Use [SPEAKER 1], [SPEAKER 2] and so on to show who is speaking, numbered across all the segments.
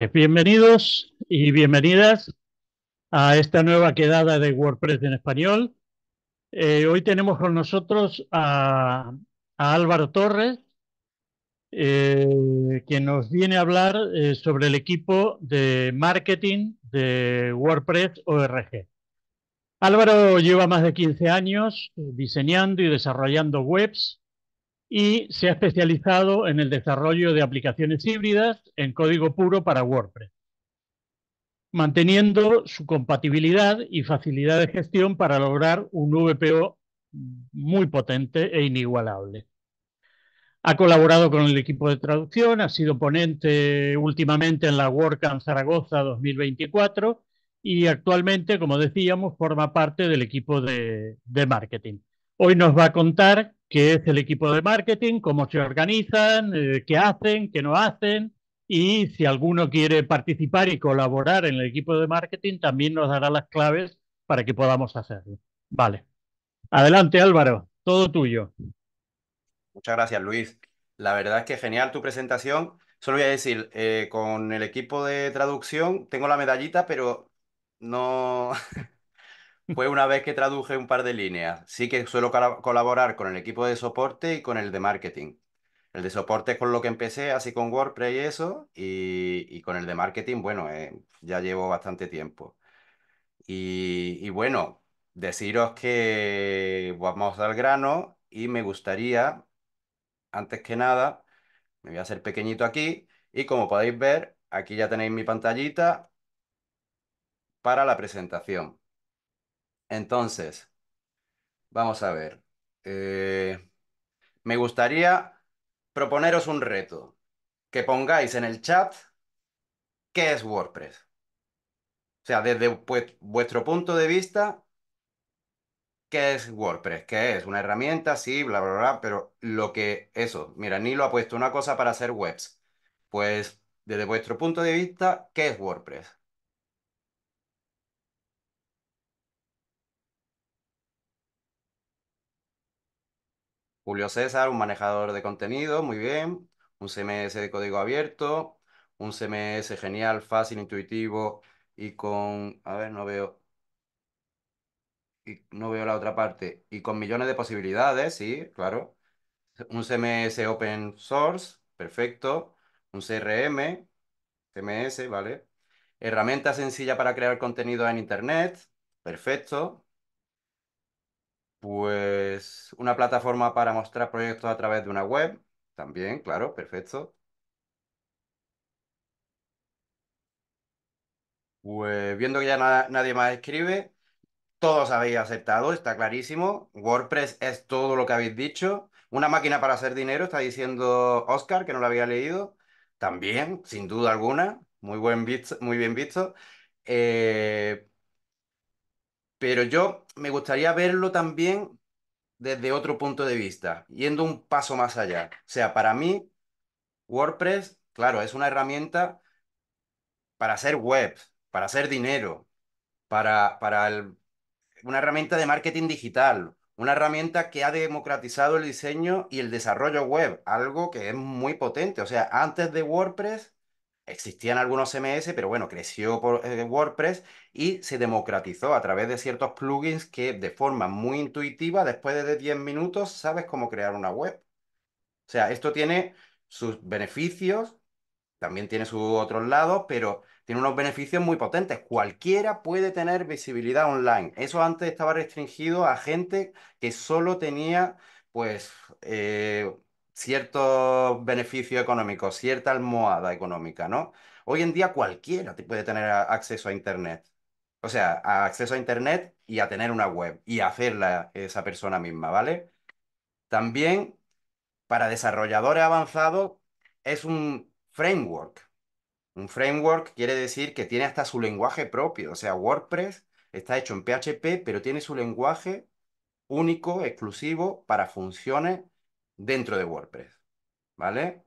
[SPEAKER 1] Eh, bienvenidos y bienvenidas a esta nueva quedada de WordPress en español. Eh, hoy tenemos con nosotros a, Álvaro Torres, eh, quien nos viene a hablar sobre el equipo de marketing de WordPress ORG. Álvaro lleva más de 15 años diseñando y desarrollando webs y se ha especializado en el desarrollo de aplicaciones híbridas en código puro para WordPress, manteniendo su compatibilidad y facilidad de gestión para lograr un VPO muy potente e inigualable. Ha colaborado con el equipo de traducción, ha sido ponente últimamente en la WordCamp Zaragoza 2024 y actualmente, como decíamos, forma parte del equipo de, de marketing. Hoy nos va a contar qué es el equipo de marketing, cómo se organizan, eh, qué hacen, qué no hacen. Y si alguno quiere participar y colaborar en el equipo de marketing, también nos dará las claves para que podamos hacerlo. Vale. Adelante Álvaro, todo tuyo. Muchas
[SPEAKER 2] gracias Luis. La verdad es que genial tu presentación. Solo voy a decir, eh, con el equipo de traducción tengo la medallita, pero no, Pues una vez que traduje un par de líneas. Sí que suelo colaborar con el equipo de soporte y con el de marketing. El de soporte es con lo que empecé, así con WordPress y eso, y, con el de marketing, bueno, eh, ya llevo bastante tiempo. Y, y, bueno, deciros que vamos al grano y me gustaría, antes que nada, me voy a hacer pequeñito aquí y como podéis ver, aquí ya tenéis mi pantallita para la presentación. Entonces, vamos a ver. Eh, me gustaría proponeros un reto. Que pongáis en el chat qué es WordPress. O sea, desde vuestro punto de vista, ¿qué es WordPress? ¿Qué es? ¿Una herramienta? Sí, bla, bla, bla, pero lo que eso, mira, Nilo ha puesto una cosa para hacer webs. Pues, desde vuestro punto de vista, ¿qué es WordPress? Julio César, un manejador de contenido, muy bien. Un CMS de código abierto. Un CMS genial, fácil, intuitivo y con, a ver, no veo, y no veo la otra parte, y con millones de posibilidades, sí, claro. Un CMS open source, perfecto. Un CRM, CMS, ¿vale? Herramienta sencilla para crear contenido en Internet, perfecto. Pues una plataforma para mostrar proyectos a través de una web, también, claro, perfecto. Pues viendo que ya nadie más escribe, todos habéis aceptado, está clarísimo. WordPress es todo lo que habéis dicho. Una máquina para hacer dinero, está diciendo Oscar, que no lo había leído. También, sin duda alguna, muy, buen visto, muy bien visto. Eh, pero yo me gustaría verlo también desde otro punto de vista, yendo un paso más allá. O sea, para mí, WordPress, claro, es una herramienta para hacer web, para hacer dinero, para, para una herramienta de marketing digital, una herramienta que ha democratizado el diseño y el desarrollo web, algo que es muy potente. O sea, antes de WordPress existían algunos CMS, pero bueno, creció por eh, WordPress y se democratizó a través de ciertos plugins que de forma muy intuitiva, después de 10 minutos, sabes cómo crear una web. O sea, esto tiene sus beneficios, también tiene sus otros lados, pero tiene unos beneficios muy potentes. Cualquiera puede tener visibilidad online. Eso antes estaba restringido a gente que solo tenía, pues, eh, Cierto beneficio económico, cierta almohada económica, ¿no? Hoy en día cualquiera puede tener acceso a Internet. O sea, acceso a Internet y a tener una web y hacerla esa persona misma, ¿vale? También para desarrolladores avanzados es un framework. Un framework quiere decir que tiene hasta su lenguaje propio. O sea, WordPress está hecho en PHP, pero tiene su lenguaje único, exclusivo, para funciones dentro de WordPress. ¿Vale?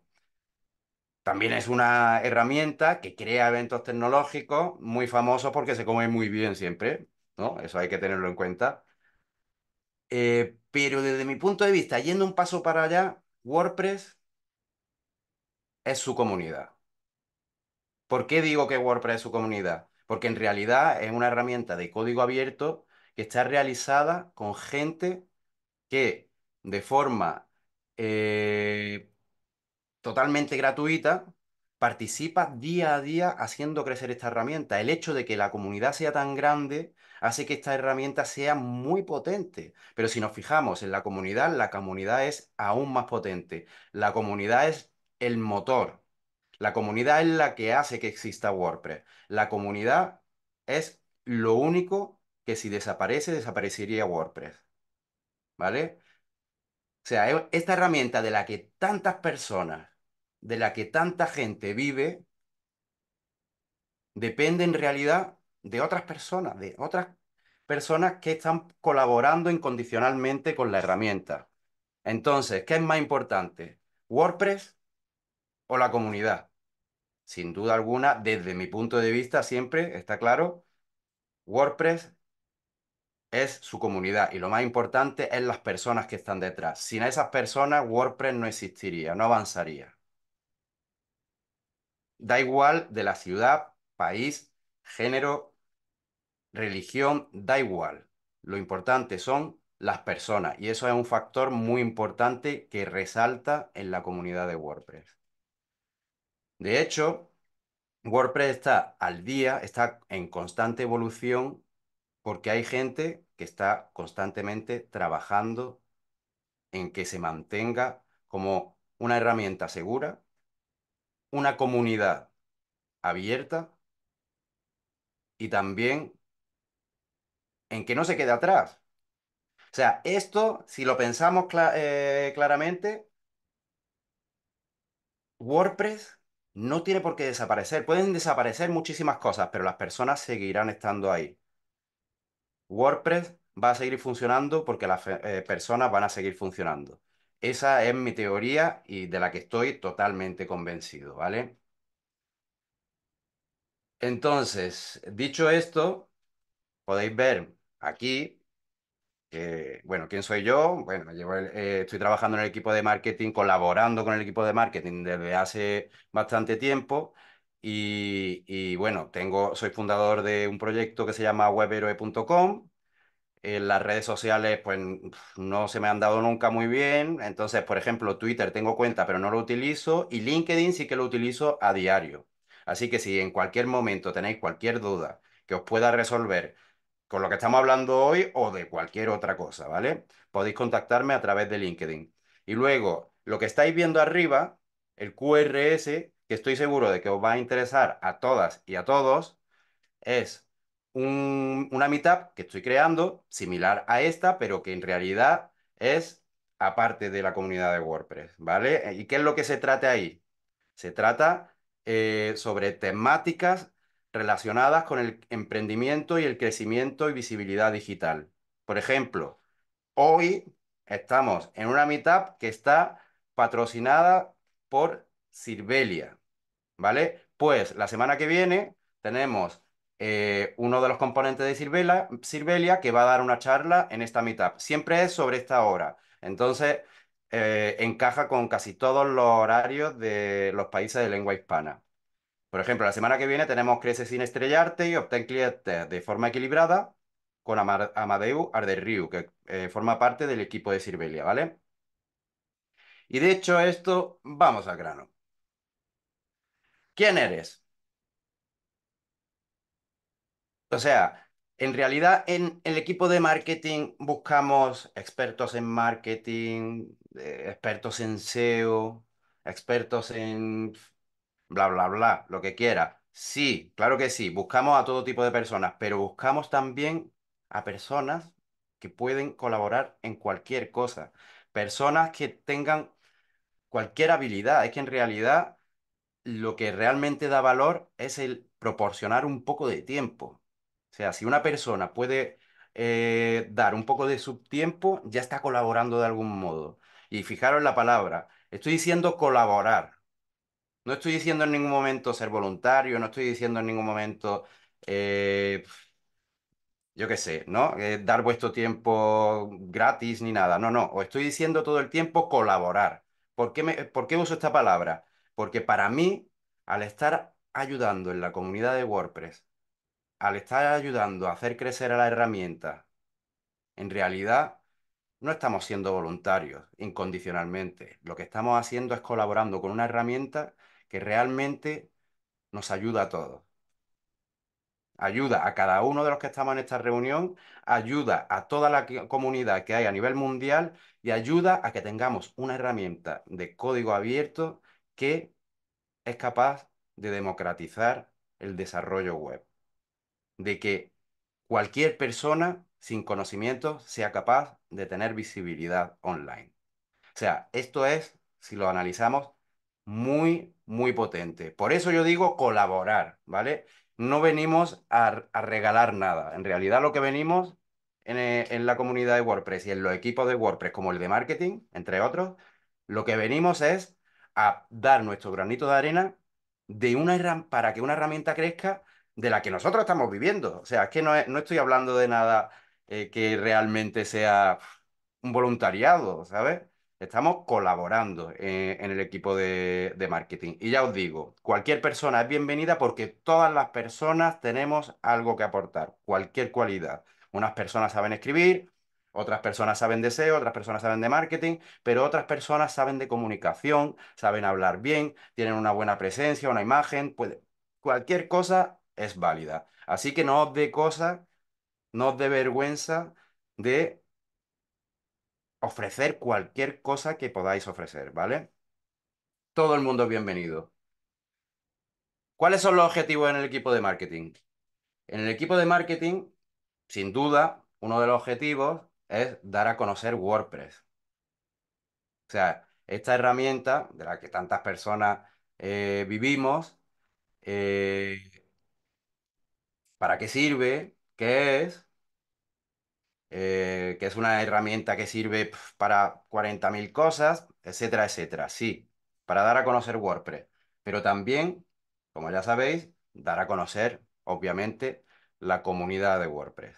[SPEAKER 2] También es una herramienta que crea eventos tecnológicos muy famosos porque se come muy bien siempre, ¿no? Eso hay que tenerlo en cuenta. Eh, pero desde mi punto de vista, yendo un paso para allá, WordPress es su comunidad. ¿Por qué digo que WordPress es su comunidad? Porque en realidad es una herramienta de código abierto que está realizada con gente que de forma eh, totalmente gratuita, participa día a día haciendo crecer esta herramienta. El hecho de que la comunidad sea tan grande hace que esta herramienta sea muy potente. Pero si nos fijamos en la comunidad, la comunidad es aún más potente. La comunidad es el motor. La comunidad es la que hace que exista WordPress. La comunidad es lo único que si desaparece, desaparecería WordPress. ¿Vale? O sea, e, esta herramienta de la que tantas personas, de la que tanta gente vive, depende en realidad de otras personas, de otras personas que están colaborando incondicionalmente con la herramienta. Entonces, ¿qué es más importante? ¿WordPress o la comunidad? Sin duda alguna, desde mi punto de vista, siempre está claro, WordPress es su comunidad y lo más importante es las personas que están detrás. Sin esas personas, WordPress no existiría, no avanzaría. Da igual de la ciudad, país, género, religión, da igual. Lo importante son las personas y eso es un factor muy importante que resalta en la comunidad de WordPress. De hecho, WordPress está al día, está en constante evolución porque hay gente que está constantemente trabajando en que se mantenga como una herramienta segura, una comunidad abierta y también en que no se quede atrás. O sea, esto, si lo pensamos eh, claramente, WordPress no tiene por qué desaparecer. Pueden desaparecer muchísimas cosas, pero las personas seguirán estando ahí. WordPress va a seguir funcionando porque las eh, personas van a seguir funcionando. Esa es mi teoría y de la que estoy totalmente convencido, ¿vale? Entonces, dicho esto, podéis ver aquí bueno, ¿quién soy yo? Bueno, eh, estoy trabajando en el equipo de marketing, colaborando con el equipo de marketing desde hace bastante tiempo y, bueno, tengo, soy fundador de un proyecto que se llama webheroe.com. En eh, las redes sociales, pues no se me han dado nunca muy bien. Entonces, por ejemplo, Twitter tengo cuenta, pero no lo utilizo. Y LinkedIn sí que lo utilizo a diario. Así que si en cualquier momento tenéis cualquier duda que os pueda resolver con lo que estamos hablando hoy o de cualquier otra cosa, ¿vale? Podéis contactarme a través de LinkedIn. Y luego, lo que estáis viendo arriba, el QRS, que estoy seguro de que os va a interesar a todas y a todos, es una meetup que estoy creando, similar a esta, pero que en realidad es aparte de la comunidad de WordPress, ¿vale? ¿Y qué es lo que se trata ahí? Se trata eh, sobre temáticas relacionadas con el emprendimiento y el crecimiento y visibilidad digital. Por ejemplo, hoy estamos en una meetup que está patrocinada por Sirvelia. ¿vale? Pues la semana que viene tenemos eh, uno de los componentes de Sirvelia, que va a dar una charla en esta meetup. Siempre es sobre esta hora. Entonces, eh, encaja con casi todos los horarios de los países de lengua hispana. Por ejemplo, la semana que viene tenemos Crece sin estrellarte y obtén clientes de forma equilibrada con Amadeu Arderriu, que eh, forma parte del equipo de Sirvelia, ¿vale? Y de hecho esto, vamos al grano. ¿Quién eres? O sea, en realidad en el equipo de marketing buscamos expertos en marketing, eh, expertos en SEO, expertos en bla, bla, bla, lo que quiera. Sí, claro que sí, buscamos a todo tipo de personas, pero buscamos también a personas que pueden colaborar en cualquier cosa, personas que tengan cualquier habilidad. Es que en realidad lo que realmente da valor es el proporcionar un poco de tiempo. O sea, si una persona puede eh, dar un poco de su tiempo, ya está colaborando de algún modo. Y fijaros la palabra, estoy diciendo colaborar. No estoy diciendo en ningún momento ser voluntario, no estoy diciendo en ningún momento, eh, yo qué sé, ¿no? Eh, dar vuestro tiempo gratis ni nada. No, no, estoy diciendo todo el tiempo colaborar. ¿Por qué, me, ¿Por qué uso esta palabra? Porque para mí, al estar ayudando en la comunidad de WordPress, al estar ayudando a hacer crecer a la herramienta, en realidad no estamos siendo voluntarios incondicionalmente. Lo que estamos haciendo es colaborando con una herramienta que realmente nos ayuda a todos. Ayuda a cada uno de los que estamos en esta reunión, ayuda a toda la comunidad que hay a nivel mundial y ayuda a que tengamos una herramienta de código abierto que es capaz de democratizar el desarrollo web, de que cualquier persona sin conocimiento sea capaz de tener visibilidad online. O sea, esto es, si lo analizamos, muy, muy potente. Por eso yo digo colaborar, ¿vale? No venimos a, regalar nada. En realidad lo que venimos eh, en, la comunidad de WordPress y en los equipos de WordPress, como el de marketing, entre otros, lo que venimos es a dar nuestro granito de arena de una para que una herramienta crezca de la que nosotros estamos viviendo. O sea, es que no, estoy hablando de nada eh, que realmente sea un voluntariado, ¿sabes? Estamos colaborando eh, en el equipo de, marketing. Y ya os digo, cualquier persona es bienvenida porque todas las personas tenemos algo que aportar, cualquier cualidad. Unas personas saben escribir, otras personas saben de SEO, otras personas saben de marketing, pero otras personas saben de comunicación, saben hablar bien, tienen una buena presencia, una imagen, puede... cualquier cosa es válida. Así que no os dé cosa, no os dé vergüenza de ofrecer cualquier cosa que podáis ofrecer, ¿vale? Todo el mundo es bienvenido. ¿Cuáles son los objetivos en el equipo de marketing? En el equipo de marketing, sin duda, uno de los objetivos es dar a conocer WordPress. O sea, esta herramienta de la que tantas personas eh, vivimos, eh, ¿para qué sirve? ¿Qué es? ¿Qué eh, que es una herramienta que sirve para 40.000 cosas, etcétera, etcétera. Sí, para dar a conocer WordPress, pero también, como ya sabéis, dar a conocer, obviamente, la comunidad de WordPress.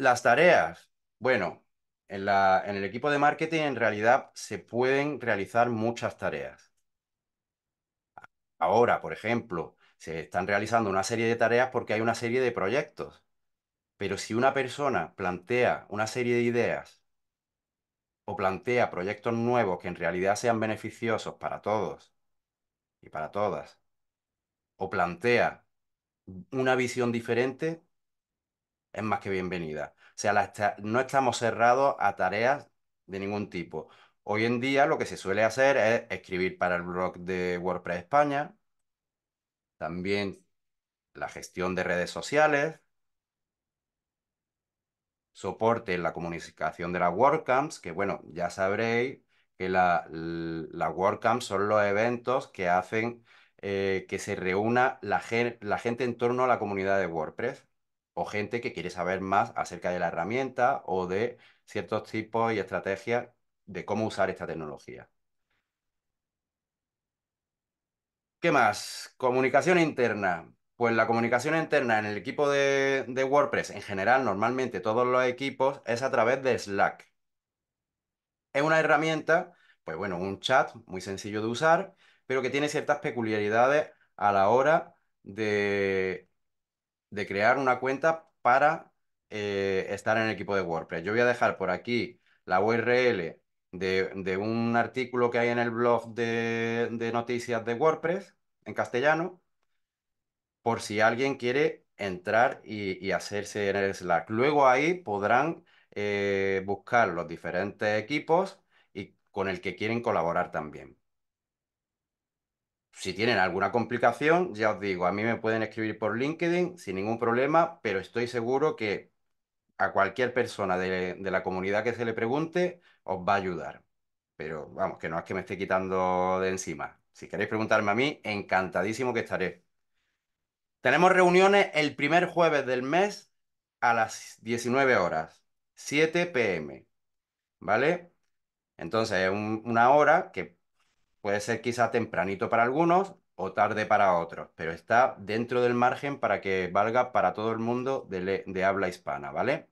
[SPEAKER 2] Las tareas. Bueno, en, la, en el equipo de marketing en realidad se pueden realizar muchas tareas. Ahora, por ejemplo, se están realizando una serie de tareas porque hay una serie de proyectos. Pero si una persona plantea una serie de ideas o plantea proyectos nuevos que en realidad sean beneficiosos para todos y para todas, o plantea una visión diferente, es más que bienvenida. O sea, no estamos cerrados a tareas de ningún tipo. Hoy en día lo que se suele hacer es escribir para el blog de WordPress España, también la gestión de redes sociales, soporte en la comunicación de las WordCamps, que bueno, ya sabréis que las WordCamps son los eventos que hacen eh, que se reúna la gente en torno a la comunidad de WordPress o gente que quiere saber más acerca de la herramienta o de ciertos tipos y estrategias de cómo usar esta tecnología. ¿Qué más? Comunicación interna. Pues la comunicación interna en el equipo de, de, WordPress, en general, normalmente todos los equipos, es a través de Slack. Es una herramienta, pues bueno, un chat muy sencillo de usar, pero que tiene ciertas peculiaridades a la hora de de crear una cuenta para eh, estar en el equipo de WordPress. Yo voy a dejar por aquí la URL de, un artículo que hay en el blog de, noticias de WordPress en castellano, por si alguien quiere entrar y, hacerse en el Slack. Luego ahí podrán eh, buscar los diferentes equipos y con el que quieren colaborar también si tienen alguna complicación, ya os digo, a mí me pueden escribir por LinkedIn sin ningún problema, pero estoy seguro que a cualquier persona de, la comunidad que se le pregunte os va a ayudar. Pero vamos, que no es que me esté quitando de encima. Si queréis preguntarme a mí, encantadísimo que estaré. Tenemos reuniones el primer jueves del mes a las 19 horas, 7 pm. ¿Vale? Entonces es una hora que Puede ser quizá tempranito para algunos o tarde para otros, pero está dentro del margen para que valga para todo el mundo de, de habla hispana, ¿vale?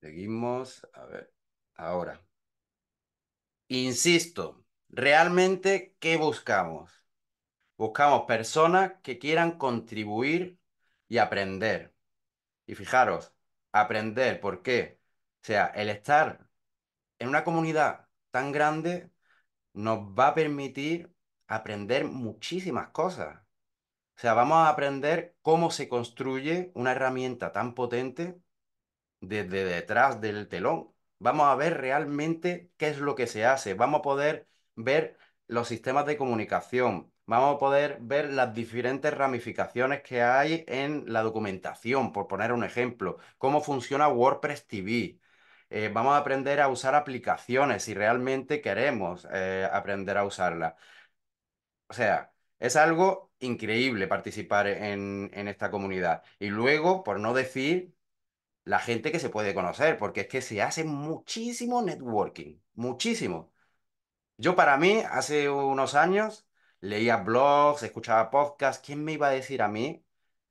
[SPEAKER 2] Seguimos, a ver, ahora. Insisto, realmente, ¿qué buscamos? Buscamos personas que quieran contribuir y aprender. Y fijaros, aprender, ¿por qué? O sea, el estar en una comunidad grande nos va a permitir aprender muchísimas cosas. O sea, vamos a aprender cómo se construye una herramienta tan potente desde detrás del telón. Vamos a ver realmente qué es lo que se hace. Vamos a poder ver los sistemas de comunicación. Vamos a poder ver las diferentes ramificaciones que hay en la documentación, por poner un ejemplo. Cómo funciona WordPress TV. Eh, vamos a aprender a usar aplicaciones si realmente queremos eh, aprender a usarlas. O sea, es algo increíble participar en, en esta comunidad. Y luego, por no decir la gente que se puede conocer, porque es que se hace muchísimo networking, muchísimo. Yo para mí, hace unos años, leía blogs, escuchaba podcasts, ¿quién me iba a decir a mí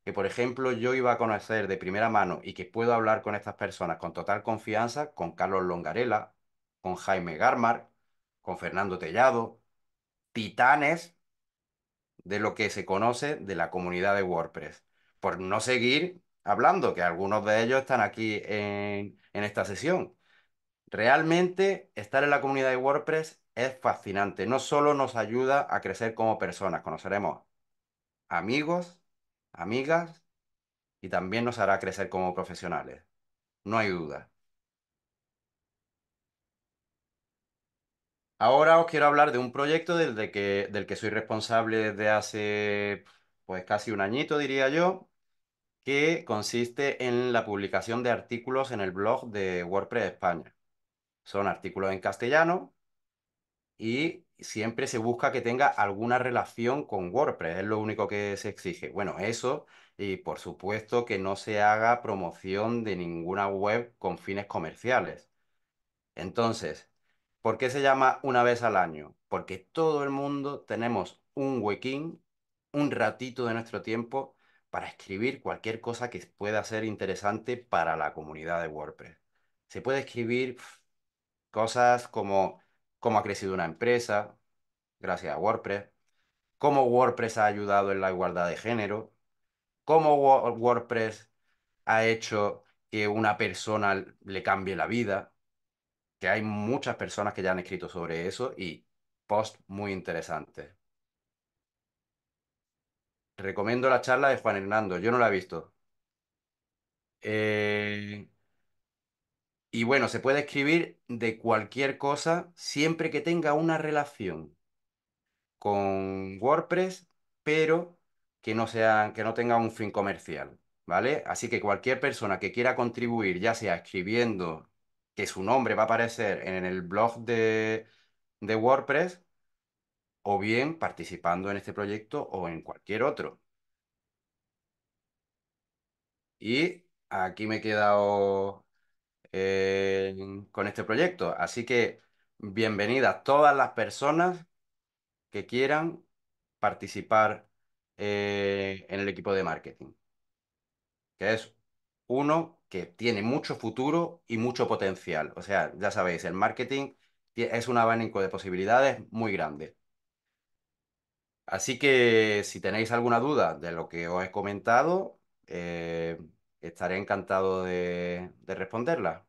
[SPEAKER 2] que, por ejemplo, yo iba a conocer de primera mano y que puedo hablar con estas personas con total confianza, con Carlos Longarela, con Jaime Garmar, con Fernando Tellado, titanes de lo que se conoce de la comunidad de WordPress. Por no seguir hablando, que algunos de ellos están aquí en, en esta sesión. Realmente estar en la comunidad de WordPress es fascinante. No solo nos ayuda a crecer como personas, conoceremos amigos, amigas y también nos hará crecer como profesionales. No hay duda. Ahora os quiero hablar de un proyecto del, que, del que soy responsable desde hace pues casi un añito, diría yo, que consiste en la publicación de artículos en el blog de WordPress España. Son artículos en castellano y siempre se busca que tenga alguna relación con WordPress, es lo único que se exige. Bueno, eso y por supuesto que no se haga promoción de ninguna web con fines comerciales. Entonces, ¿por qué se llama una vez al año? Porque todo el mundo tenemos un huequín, un ratito de nuestro tiempo para escribir cualquier cosa que pueda ser interesante para la comunidad de WordPress. Se puede escribir cosas como cómo ha crecido una empresa gracias a WordPress, cómo WordPress ha ayudado en la igualdad de género, cómo WordPress ha hecho que una persona le cambie la vida, que hay muchas personas que ya han escrito sobre eso y post muy interesante. Recomiendo la charla de Juan Hernando, yo no la he visto. Eh, y bueno, se puede escribir de cualquier cosa siempre que tenga una relación con WordPress, pero que no, que no tenga un fin comercial, ¿vale? Así que cualquier persona que quiera contribuir, ya sea escribiendo que su nombre va a aparecer en el blog de, de WordPress, o bien participando en este proyecto o en cualquier otro. Y aquí me he quedado con este proyecto. Así que bienvenidas todas las personas que quieran participar eh, en el equipo de marketing, que es uno que tiene mucho futuro y mucho potencial. O sea, ya sabéis, el marketing es un abanico de posibilidades muy grande. Así que si tenéis alguna duda de lo que os he comentado, eh, Estaré encantado de, responderla.